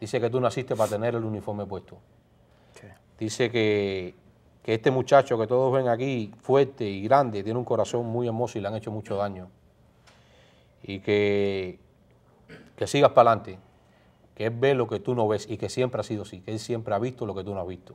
Dice que tú naciste para tener el uniforme puesto. Dice que, este muchacho que todos ven aquí, fuerte y grande, tiene un corazón muy hermoso y le han hecho mucho daño. Y que, que sigas para adelante, que él ve lo que tú no ves y que siempre ha sido así, que él siempre ha visto lo que tú no has visto.